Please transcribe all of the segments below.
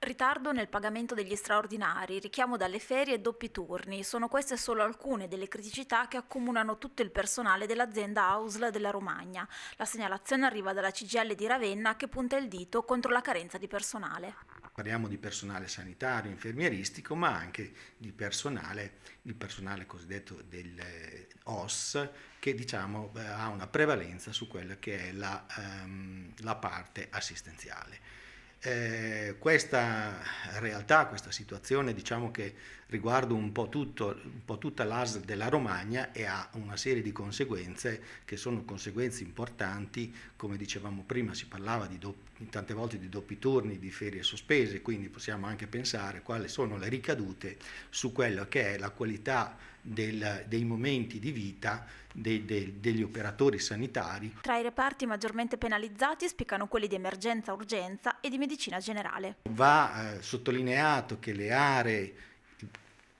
Ritardo nel pagamento degli straordinari, richiamo dalle ferie e doppi turni, sono queste solo alcune delle criticità che accomunano tutto il personale dell'azienda AUSL della Romagna. La segnalazione arriva dalla CGL di Ravenna che punta il dito contro la carenza di personale. Parliamo di personale sanitario, infermieristico, ma anche di personale, il personale cosiddetto del eh, OS, che diciamo ha una prevalenza su quella che è la, um, la parte assistenziale. Eh, questa realtà, questa situazione diciamo che riguarda un po', tutto, un po tutta l'ASL della Romagna e ha una serie di conseguenze che sono conseguenze importanti, come dicevamo prima si parlava di doppi, tante volte di doppi turni, di ferie sospese, quindi possiamo anche pensare quali sono le ricadute su quella che è la qualità del, dei momenti di vita de, de, degli operatori sanitari. Tra i reparti maggiormente penalizzati spiccano quelli di emergenza-urgenza e di medicina generale. Va eh, sottolineato che le aree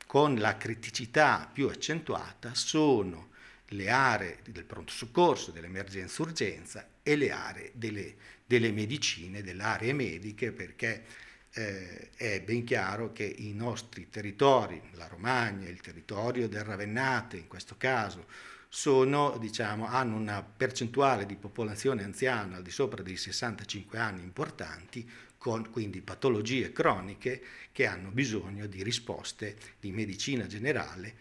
con la criticità più accentuata sono le aree del pronto soccorso, dell'emergenza-urgenza e le aree delle, delle medicine, delle aree mediche, perché eh, è ben chiaro che i nostri territori, la Romagna, il territorio del Ravennate in questo caso, sono, diciamo, hanno una percentuale di popolazione anziana al di sopra dei 65 anni importanti, con quindi patologie croniche che hanno bisogno di risposte di medicina generale